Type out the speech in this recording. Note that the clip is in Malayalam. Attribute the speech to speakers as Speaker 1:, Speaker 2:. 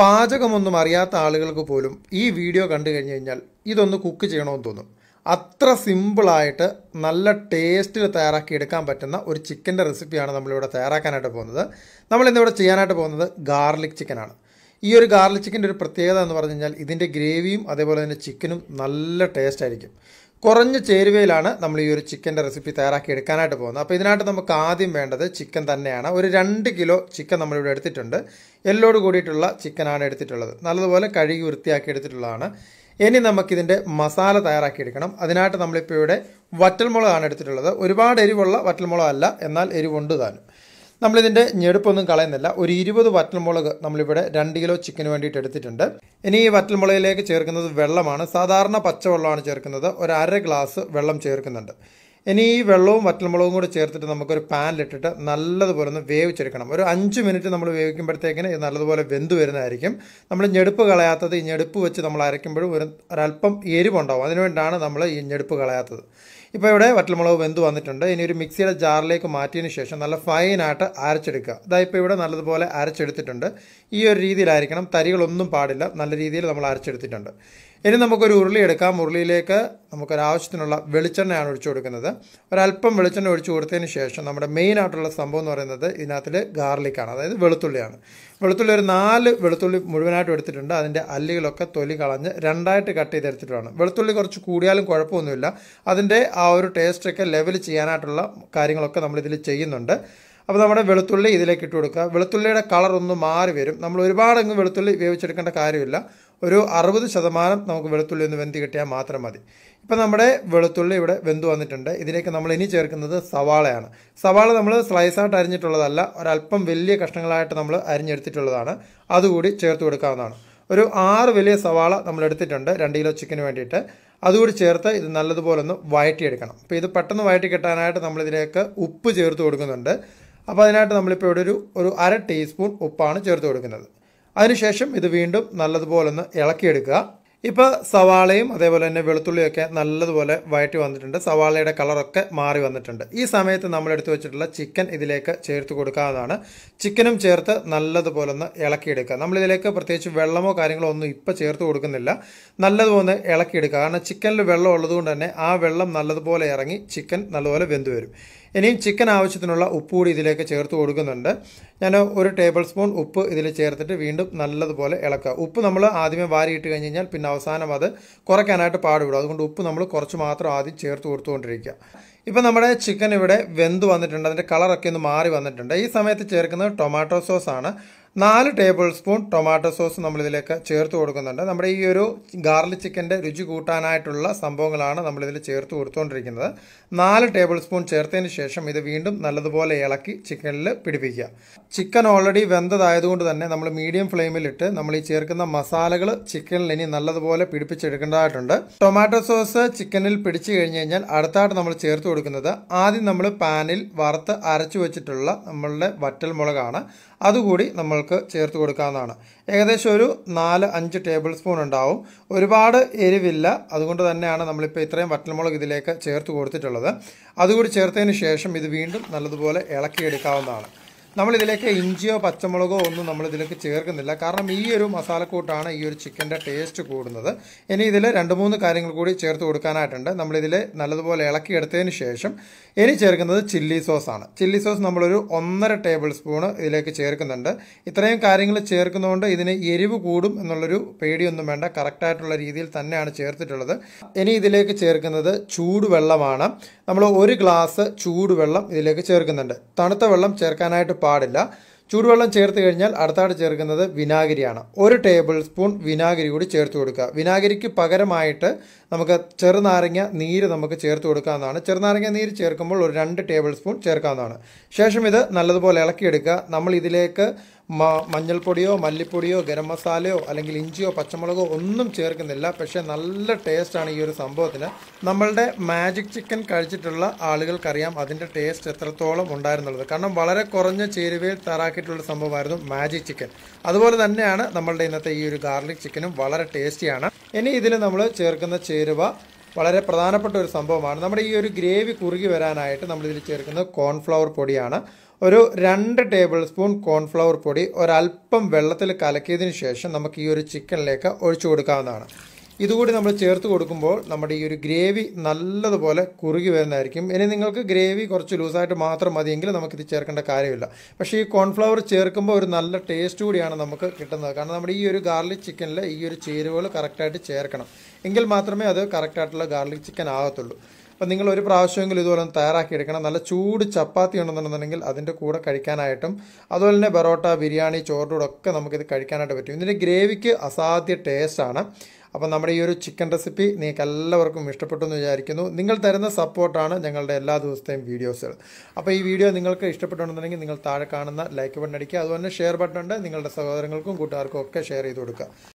Speaker 1: പാചകമൊന്നും അറിയാത്ത ആളുകൾക്ക് പോലും ഈ വീഡിയോ കണ്ടു കഴിഞ്ഞ് കഴിഞ്ഞാൽ ഇതൊന്ന് കുക്ക് ചെയ്യണമെന്ന് തോന്നും അത്ര സിമ്പിളായിട്ട് നല്ല ടേസ്റ്റിൽ തയ്യാറാക്കി എടുക്കാൻ പറ്റുന്ന ഒരു ചിക്കൻ്റെ റെസിപ്പിയാണ് നമ്മളിവിടെ തയ്യാറാക്കാനായിട്ട് പോകുന്നത് നമ്മളിന്നിവിടെ ചെയ്യാനായിട്ട് പോകുന്നത് ഗാർലിക് ചിക്കനാണ് ഈ ഒരു ഗാർലിക് ചിക്കൻ്റെ ഒരു പ്രത്യേകത എന്ന് പറഞ്ഞു കഴിഞ്ഞാൽ ഇതിൻ്റെ ഗ്രേവിയും അതേപോലെ തന്നെ ചിക്കനും നല്ല ടേസ്റ്റ് ആയിരിക്കും കുറഞ്ഞ ചേരുവയിലാണ് നമ്മൾ ഈ ഒരു ചിക്കൻ്റെ റെസിപ്പി തയ്യാറാക്കി എടുക്കാനായിട്ട് പോകുന്നത് അപ്പോൾ ഇതിനായിട്ട് നമുക്ക് ആദ്യം വേണ്ടത് ചിക്കൻ തന്നെയാണ് ഒരു രണ്ട് കിലോ ചിക്കൻ നമ്മളിവിടെ എടുത്തിട്ടുണ്ട് എല്ലോട് കൂടിയിട്ടുള്ള ചിക്കനാണ് എടുത്തിട്ടുള്ളത് നല്ലതുപോലെ കഴുകി വൃത്തിയാക്കി എടുത്തിട്ടുള്ളതാണ് ഇനി നമുക്കിതിൻ്റെ മസാല തയ്യാറാക്കി എടുക്കണം അതിനായിട്ട് നമ്മളിപ്പോൾ ഇവിടെ വറ്റൽമുളകാണ് എടുത്തിട്ടുള്ളത് ഒരുപാട് എരിവുള്ള വറ്റൽമുളകല്ല എന്നാൽ എരിവുണ്ട് താനും നമ്മളിതിൻ്റെ ഞെടുപ്പൊന്നും കളയുന്നില്ല ഒരു ഇരുപത് വറ്റൽമുളക് നമ്മളിവിടെ രണ്ട് കിലോ ചിക്കന് വേണ്ടിയിട്ട് എടുത്തിട്ടുണ്ട് ഇനി ഈ വറ്റൽമുളകിലേക്ക് ചേർക്കുന്നത് വെള്ളമാണ് സാധാരണ പച്ചവെള്ളമാണ് ചേർക്കുന്നത് ഒരു അര ഗ്ലാസ് വെള്ളം ചേർക്കുന്നുണ്ട് ഇനി ഈ വെള്ളവും വറ്റൽമുളകും കൂടി ചേർത്തിട്ട് നമുക്കൊരു പാനിലിട്ടിട്ട് നല്ലതുപോലെ ഒന്ന് വേവിച്ചെടുക്കണം ഒരു അഞ്ച് മിനിറ്റ് നമ്മൾ വേവിക്കുമ്പോഴത്തേക്കിന് ഇത് നല്ലതുപോലെ വെന്ത് വരുന്നതായിരിക്കും നമ്മൾ ഞെടുപ്പ് കളയാത്തത് ഈ ഞെടുപ്പ് വെച്ച് നമ്മൾ അരയ്ക്കുമ്പോഴും ഒരു ഒരല്പം എരിവുണ്ടാവും അതിനുവേണ്ടിയാണ് നമ്മൾ ഈ ഞെടുപ്പ് കളയാത്തത് ഇപ്പോൾ ഇവിടെ വറ്റൽമുളക് വെന്ത് വന്നിട്ടുണ്ട് ഇനി ഒരു മിക്സിയുടെ ജാറിലേക്ക് മാറ്റിയതിന് ശേഷം നല്ല ഫൈനായിട്ട് അരച്ചെടുക്കുക ഇതാ ഇപ്പോൾ ഇവിടെ നല്ലതുപോലെ അരച്ചെടുത്തിട്ടുണ്ട് ഈ ഒരു രീതിയിലായിരിക്കണം തരികളൊന്നും പാടില്ല നല്ല രീതിയിൽ നമ്മൾ അരച്ചെടുത്തിട്ടുണ്ട് ഇനി നമുക്കൊരു ഉരുളി എടുക്കാം ഉരുളിയിലേക്ക് നമുക്കൊരാവശ്യത്തിനുള്ള വെളിച്ചെണ്ണയാണ് ഒഴിച്ചു കൊടുക്കുന്നത് ഒരല്പം വെളിച്ചെണ്ണ ഒഴിച്ചു കൊടുത്തതിന് ശേഷം നമ്മുടെ മെയിൻ ആയിട്ടുള്ള സംഭവം എന്ന് പറയുന്നത് ഇതിനകത്തിൽ ഗാർലിക്കാണ് അതായത് വെളുത്തുള്ളിയാണ് വെളുത്തുള്ളി ഒരു നാല് വെളുത്തുള്ളി മുഴുവനായിട്ട് എടുത്തിട്ടുണ്ട് അതിൻ്റെ അല്ലികളൊക്കെ തൊലി കളഞ്ഞ് രണ്ടായിട്ട് കട്ട് ചെയ്തെടുത്തിട്ടാണ് വെളുത്തുള്ളി കുറച്ച് കൂടിയാലും കുഴപ്പമൊന്നുമില്ല അതിൻ്റെ ആ ഒരു ടേസ്റ്റൊക്കെ ലെവൽ ചെയ്യാനായിട്ടുള്ള കാര്യങ്ങളൊക്കെ നമ്മളിതിൽ ചെയ്യുന്നുണ്ട് അപ്പോൾ നമ്മുടെ വെളുത്തുള്ളി ഇതിലേക്ക് ഇട്ട് കൊടുക്കുക വെളുത്തുള്ളിയുടെ കളർ ഒന്ന് മാറി വരും നമ്മൾ ഒരുപാട് അങ്ങ് വെളുത്തുള്ളി ഉപയോഗിച്ചെടുക്കേണ്ട കാര്യമില്ല ഒരു അറുപത് ശതമാനം നമുക്ക് വെളുത്തുള്ളി ഒന്ന് വെന്തി കിട്ടിയാൽ മാത്രം മതി ഇപ്പം നമ്മുടെ വെളുത്തുള്ളി ഇവിടെ വെന്ത് വന്നിട്ടുണ്ട് ഇതിലേക്ക് നമ്മൾ ഇനി ചേർക്കുന്നത് സവാളയാണ് സവാള നമ്മൾ സ്ലൈസായിട്ട് അരിഞ്ഞിട്ടുള്ളതല്ല ഒരല്പം വലിയ കഷ്ണങ്ങളായിട്ട് നമ്മൾ അരിഞ്ഞെടുത്തിട്ടുള്ളതാണ് അതുകൂടി ചേർത്ത് കൊടുക്കാവുന്നതാണ് ഒരു ആറ് വലിയ സവാള നമ്മൾ എടുത്തിട്ടുണ്ട് രണ്ട് കിലോ ചിക്കന് വേണ്ടിയിട്ട് അതുകൂടി ചേർത്ത് ഇത് നല്ലതുപോലെ ഒന്ന് വഴറ്റിയെടുക്കണം അപ്പോൾ ഇത് പെട്ടെന്ന് വഴറ്റി കിട്ടാനായിട്ട് നമ്മളിതിലേക്ക് ഉപ്പ് ചേർത്ത് കൊടുക്കുന്നുണ്ട് അപ്പോൾ അതിനായിട്ട് നമ്മളിപ്പോൾ ഇവിടെ ഒരു ഒരു അര ടീസ്പൂൺ ഉപ്പാണ് ചേർത്ത് കൊടുക്കുന്നത് അതിനുശേഷം ഇത് വീണ്ടും നല്ലതുപോലെ ഒന്ന് ഇളക്കിയെടുക്കുക ഇപ്പോൾ സവാളയും അതേപോലെ തന്നെ വെളുത്തുള്ളിയൊക്കെ നല്ലതുപോലെ വയറ്റി വന്നിട്ടുണ്ട് സവാളയുടെ കളറൊക്കെ മാറി വന്നിട്ടുണ്ട് ഈ സമയത്ത് നമ്മൾ എടുത്തു വെച്ചിട്ടുള്ള ചിക്കൻ ഇതിലേക്ക് ചേർത്ത് കൊടുക്കാവുന്നതാണ് ചിക്കനും ചേർത്ത് നല്ലതുപോലെ ഒന്ന് ഇളക്കിയെടുക്കുക നമ്മളിതിലേക്ക് പ്രത്യേകിച്ച് വെള്ളമോ കാര്യങ്ങളോ ഒന്നും ഇപ്പോൾ ചേർത്ത് കൊടുക്കുന്നില്ല നല്ലതുപോലെ ഇളക്കിയെടുക്കുക കാരണം ചിക്കനിൽ വെള്ളം ഉള്ളതുകൊണ്ട് തന്നെ ആ വെള്ളം നല്ലതുപോലെ ഇറങ്ങി ചിക്കൻ നല്ലതുപോലെ വെന്തു വരും ഇനിയും ചിക്കൻ ആവശ്യത്തിനുള്ള ഉപ്പ് കൂടി ഇതിലേക്ക് ചേർത്ത് കൊടുക്കുന്നുണ്ട് ഞാൻ ഒരു ടേബിൾ സ്പൂൺ ഉപ്പ് ഇതിൽ ചേർത്തിട്ട് വീണ്ടും നല്ലതുപോലെ ഇളക്കുക ഉപ്പ് നമ്മൾ ആദ്യമേ വാരിയിട്ട് കഴിഞ്ഞ് കഴിഞ്ഞാൽ പിന്നെ അവസാനം അത് കുറയ്ക്കാനായിട്ട് പാടുപെടും അതുകൊണ്ട് ഉപ്പ് നമ്മൾ കുറച്ച് മാത്രം ആദ്യം ചേർത്ത് കൊടുത്തുകൊണ്ടിരിക്കുക ഇപ്പം നമ്മുടെ ചിക്കൻ ഇവിടെ വെന്ത് വന്നിട്ടുണ്ട് അതിൻ്റെ കളറൊക്കെ ഒന്ന് മാറി വന്നിട്ടുണ്ട് ഈ സമയത്ത് ചേർക്കുന്നത് ടൊമാറ്റോ സോസാണ് നാല് ടേബിൾ സ്പൂൺ ടൊമാറ്റോ സോസ് നമ്മളിതിലേക്ക് ചേർത്ത് കൊടുക്കുന്നുണ്ട് നമ്മുടെ ഈ ഒരു ഗാർലിക് ചിക്കൻ്റെ രുചി കൂട്ടാനായിട്ടുള്ള സംഭവങ്ങളാണ് നമ്മളിതിൽ ചേർത്ത് കൊടുത്തുകൊണ്ടിരിക്കുന്നത് നാല് ടേബിൾ സ്പൂൺ ചേർത്തതിന് ശേഷം ഇത് വീണ്ടും നല്ലതുപോലെ ഇളക്കി ചിക്കനിൽ പിടിപ്പിക്കുക ചിക്കൻ ഓൾറെഡി വെന്തതായതുകൊണ്ട് തന്നെ നമ്മൾ മീഡിയം ഫ്ലെയിമിലിട്ട് നമ്മൾ ഈ ചേർക്കുന്ന മസാലകൾ ചിക്കനിൽ ഇനി നല്ലതുപോലെ പിടിപ്പിച്ചെടുക്കേണ്ടതായിട്ടുണ്ട് ടൊമാറ്റോ സോസ് ചിക്കനിൽ പിടിച്ചു കഴിഞ്ഞ് കഴിഞ്ഞാൽ അടുത്തായിട്ട് നമ്മൾ ചേർത്ത് കൊടുക്കുന്നത് ആദ്യം നമ്മൾ പാനിൽ വറുത്ത് അരച്ചു വെച്ചിട്ടുള്ള നമ്മളുടെ വറ്റൽ മുളകാണ് അതുകൂടി നമ്മൾ നമുക്ക് ചേർത്ത് കൊടുക്കാവുന്നതാണ് ഏകദേശം ഒരു നാല് അഞ്ച് ടേബിൾ സ്പൂൺ ഉണ്ടാവും ഒരുപാട് എരിവില്ല അതുകൊണ്ട് തന്നെയാണ് നമ്മളിപ്പോൾ ഇത്രയും വട്ടൽമുളക് ഇതിലേക്ക് ചേർത്ത് കൊടുത്തിട്ടുള്ളത് അതുകൂടി ചേർത്തതിന് ശേഷം ഇത് വീണ്ടും നല്ലതുപോലെ ഇളക്കിയെടുക്കാവുന്നതാണ് നമ്മൾ ഇതിലേക്ക് ഇഞ്ചിയോ പച്ചമുളകോ ഒന്നും നമ്മൾ ചേർക്കുന്നില്ല കാരണം ഈ ഒരു മസാലക്കൂട്ടാണ് ഈ ഒരു ചിക്കൻ്റെ ടേസ്റ്റ് കൂടുന്നത് ഇനി ഇതിൽ രണ്ട് മൂന്ന് കാര്യങ്ങൾ കൂടി ചേർത്ത് കൊടുക്കാനായിട്ടുണ്ട് നമ്മളിതിൽ നല്ലതുപോലെ ഇളക്കിയെടുത്തതിന് ശേഷം ഇനി ചേർക്കുന്നത് ചില്ലി സോസാണ് ചില്ലി സോസ് നമ്മളൊരു ഒന്നര ടേബിൾ സ്പൂണ് ഇതിലേക്ക് ചേർക്കുന്നുണ്ട് ഇത്രയും കാര്യങ്ങൾ ചേർക്കുന്നതുകൊണ്ട് ഇതിന് എരിവ് കൂടും എന്നുള്ളൊരു പേടിയൊന്നും വേണ്ട കറക്റ്റായിട്ടുള്ള രീതിയിൽ തന്നെയാണ് ചേർത്തിട്ടുള്ളത് ഇനി ഇതിലേക്ക് ചേർക്കുന്നത് ചൂടുവെള്ളമാണ് നമ്മൾ ഒരു ഗ്ലാസ് ചൂടുവെള്ളം ഇതിലേക്ക് ചേർക്കുന്നുണ്ട് തണുത്ത വെള്ളം ചേർക്കാനായിട്ട് പാടില്ല ചൂടുവെള്ളം ചേർത്ത് കഴിഞ്ഞാൽ അടുത്താട് ചേർക്കുന്നത് വിനാഗിരിയാണ് ഒരു ടേബിൾ സ്പൂൺ വിനാഗിരി കൂടി ചേർത്ത് കൊടുക്കുക വിനാഗിരിക്ക് പകരമായിട്ട് നമുക്ക് ചെറുനാരങ്ങ നീര് നമുക്ക് ചേർത്ത് കൊടുക്കാവുന്നതാണ് ചെറുനാരങ്ങ നീര് ചേർക്കുമ്പോൾ ഒരു രണ്ട് ടേബിൾ സ്പൂൺ ചേർക്കാവുന്നതാണ് ശേഷം ഇത് നല്ലതുപോലെ ഇളക്കിയെടുക്കുക നമ്മൾ ഇതിലേക്ക് മഞ്ഞൾപ്പൊടിയോ മല്ലിപ്പൊടിയോ ഗരം മസാലയോ അല്ലെങ്കിൽ ഇഞ്ചിയോ പച്ചമുളകോ ഒന്നും ചേർക്കുന്നില്ല പക്ഷേ നല്ല ടേസ്റ്റാണ് ഈ ഒരു സംഭവത്തിന് നമ്മളുടെ മാജിക് ചിക്കൻ കഴിച്ചിട്ടുള്ള ആളുകൾക്കറിയാം അതിൻ്റെ ടേസ്റ്റ് എത്രത്തോളം ഉണ്ടായിരുന്നുള്ളത് കാരണം വളരെ കുറഞ്ഞ ചേരുവയിൽ തയ്യാറാക്കിയിട്ടുള്ള സംഭവമായിരുന്നു മാജിക് ചിക്കൻ അതുപോലെ തന്നെയാണ് നമ്മളുടെ ഇന്നത്തെ ഈ ഒരു ഗാർലിക് ചിക്കനും വളരെ ടേസ്റ്റിയാണ് ഇനി ഇതിൽ നമ്മൾ ചേർക്കുന്ന ചേരുവ വളരെ പ്രധാനപ്പെട്ട ഒരു സംഭവമാണ് നമ്മുടെ ഈ ഒരു ഗ്രേവി കുറുകി വരാനായിട്ട് നമ്മളിതിൽ ചേർക്കുന്നത് കോൺഫ്ലവർ പൊടിയാണ് ഒരു രണ്ട് ടേബിൾ സ്പൂൺ കോൺഫ്ലവർ പൊടി ഒരൽപ്പം വെള്ളത്തിൽ കലക്കിയതിന് ശേഷം നമുക്ക് ഈ ഒരു ചിക്കനിലേക്ക് ഒഴിച്ചു കൊടുക്കാവുന്നതാണ് ഇതുകൂടി നമ്മൾ ചേർത്ത് കൊടുക്കുമ്പോൾ നമ്മുടെ ഈ ഒരു ഗ്രേവി നല്ലതുപോലെ കുറുകി വരുന്നതായിരിക്കും ഇനി നിങ്ങൾക്ക് ഗ്രേവി കുറച്ച് ലൂസായിട്ട് മാത്രം മതിയെങ്കിൽ നമുക്കിത് ചേർക്കേണ്ട കാര്യമില്ല പക്ഷേ ഈ കോൺഫ്ലവർ ചേർക്കുമ്പോൾ ഒരു നല്ല ടേസ്റ്റ് കൂടിയാണ് നമുക്ക് കിട്ടുന്നത് കാരണം നമ്മുടെ ഈ ഒരു ഗാർലിക് ചിക്കനിൽ ഈ ഒരു ചേരുവകൾ കറക്റ്റായിട്ട് ചേർക്കണം എങ്കിൽ മാത്രമേ അത് കറക്റ്റായിട്ടുള്ള ഗാർലിക് ചിക്കൻ ആകത്തുള്ളൂ അപ്പം നിങ്ങൾ ഒരു പ്രാവശ്യമെങ്കിലും ഇതുപോലെ തയ്യാറാക്കിയെടുക്കണം നല്ല ചൂട് ചപ്പാത്തി ഉണ്ടെന്നുണ്ടെങ്കിൽ അതിൻ്റെ കൂടെ കഴിക്കാനായിട്ടും അതുപോലെ തന്നെ ബറോട്ട ബിരിയാണി ചോറിൻ്റെ ഒക്കെ നമുക്കിത് കഴിക്കാനായിട്ട് പറ്റും ഇതിൻ്റെ ഗ്രേവിക്ക് അസാധ്യ ടേസ്റ്റാണ് അപ്പോൾ നമ്മുടെ ഈ ഒരു ചിക്കൻ റെസിപ്പി നിങ്ങൾക്ക് എല്ലാവർക്കും ഇഷ്ടപ്പെട്ടു എന്ന് വിചാരിക്കുന്നു നിങ്ങൾ തരുന്ന സപ്പോർട്ടാണ് ഞങ്ങളുടെ എല്ലാ ദിവസത്തെയും വീഡിയോസുകൾ അപ്പോൾ ഈ വീഡിയോ നിങ്ങൾക്ക് ഇഷ്ടപ്പെട്ടുണ്ടെങ്കിൽ നിങ്ങൾ താഴെ കാണുന്ന ലൈക്ക് ബട്ടൺ അടിക്കുക അതുപോലെ ഷെയർ ബട്ടൺ ഉണ്ട് നിങ്ങളുടെ സഹോദരങ്ങൾക്കും കൂട്ടുകാർക്കും ഒക്കെ ഷെയർ ചെയ്ത് കൊടുക്കുക